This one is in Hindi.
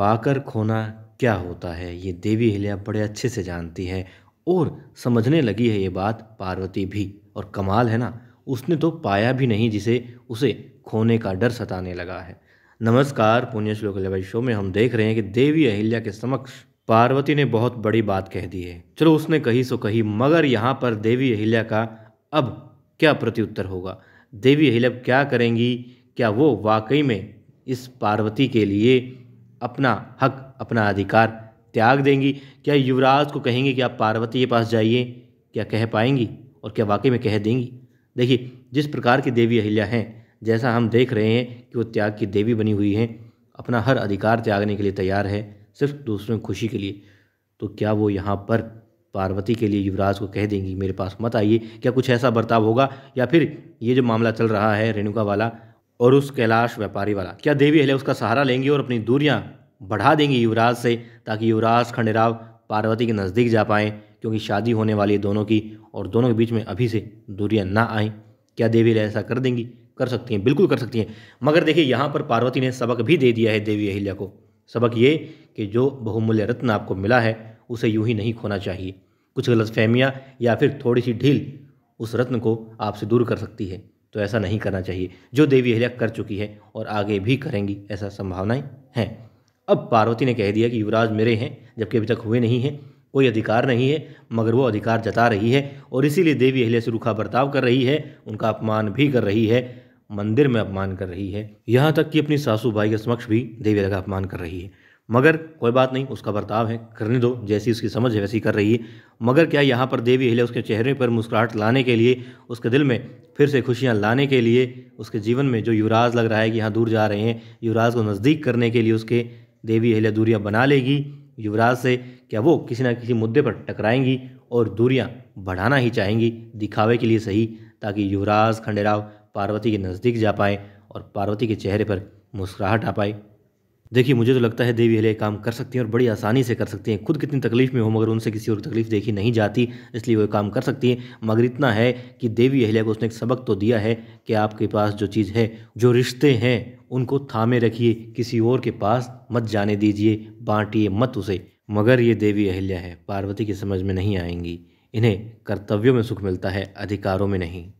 पाकर खोना क्या होता है ये देवी हिल्या बड़े अच्छे से जानती है और समझने लगी है ये बात पार्वती भी और कमाल है ना उसने तो पाया भी नहीं जिसे उसे खोने का डर सताने लगा है नमस्कार पुण्य श्लोक लेवाई शो में हम देख रहे हैं कि देवी अहिल्या के समक्ष पार्वती ने बहुत बड़ी बात कह दी है चलो उसने कही सो कही मगर यहाँ पर देवी अहिल्या का अब क्या प्रत्युत्तर होगा देवी अहिल्या क्या करेंगी क्या वो वाकई में इस पार्वती के लिए अपना हक अपना अधिकार त्याग देंगी क्या युवराज को कहेंगे कि आप पार्वती के पास जाइए क्या कह पाएंगी और क्या वाकई में कह देंगी देखिए जिस प्रकार की देवी अहिल्या हैं जैसा हम देख रहे हैं कि वो त्याग की देवी बनी हुई हैं अपना हर अधिकार त्यागने के लिए तैयार है सिर्फ दूसरों की खुशी के लिए तो क्या वो यहाँ पर पार्वती के लिए युवराज को कह देंगी मेरे पास मत आइए क्या कुछ ऐसा बर्ताव होगा या फिर ये जो मामला चल रहा है रेणुका वाला और उस कैलाश व्यापारी वाला क्या देवी अहल्या उसका सहारा लेंगी और अपनी दूरियां बढ़ा देंगी युवराज से ताकि युवराज खंडेराव पार्वती के नज़दीक जा पाएँ क्योंकि शादी होने वाली है दोनों की और दोनों के बीच में अभी से दूरियाँ ना आएँ क्या देवी अहल्या ऐसा कर देंगी कर सकती हैं बिल्कुल कर सकती हैं मगर देखिए यहाँ पर पार्वती ने सबक भी दे दिया है देवी अहिल्या को सबक ये कि जो बहुमूल्य रत्न आपको मिला है उसे यूं ही नहीं खोना चाहिए कुछ गलतफहमियाँ या फिर थोड़ी सी ढील उस रत्न को आपसे दूर कर सकती है तो ऐसा नहीं करना चाहिए जो देवी अहिल्या कर चुकी है और आगे भी करेंगी ऐसा संभावनाएं हैं अब पार्वती ने कह दिया कि युवराज मेरे हैं जबकि अभी तक हुए नहीं हैं कोई अधिकार नहीं है मगर वो अधिकार जता रही है और इसीलिए देवी अहिल्या से रूखा बर्ताव कर रही है उनका अपमान भी कर रही है मंदिर में अपमान कर रही है यहाँ तक कि अपनी सासू भाई के समक्ष भी देवी अहिल्या का अपमान कर रही है मगर कोई बात नहीं उसका बर्ताव है करने दो जैसी उसकी समझ है वैसी कर रही है मगर क्या यहाँ पर देवी अहिल्या उसके चेहरे पर मुस्कुराहट लाने के लिए उसके दिल में फिर से खुशियाँ लाने के लिए उसके जीवन में जो युवराज लग रहा है कि यहाँ दूर जा रहे हैं युवराज को नज़दीक करने के लिए उसके देवी अहिल्या दूरियाँ बना लेगी युवराज से क्या वो किसी ना किसी मुद्दे पर टकराएंगी और दूरियाँ बढ़ाना ही चाहेंगी दिखावे के लिए सही ताकि युवराज खंडेराव पार्वती के नज़दीक जा पाए और पार्वती के चेहरे पर मुस्कुराहट आ पाए देखिए मुझे तो लगता है देवी हले काम कर सकती हैं और बड़ी आसानी से कर सकती हैं खुद कितनी तकलीफ़ में हो मगर उनसे किसी और तकलीफ़ देखी नहीं जाती इसलिए वो काम कर सकती हैं मगर इतना है कि देवी अहल्या को उसने एक सबक तो दिया है कि आपके पास जो चीज़ है जो रिश्ते हैं उनको थामे रखिए किसी और के पास मत जाने दीजिए बांटिए मत उसे मगर ये देवी अहल्या है पार्वती की समझ में नहीं आएंगी इन्हें कर्तव्यों में सुख मिलता है अधिकारों में नहीं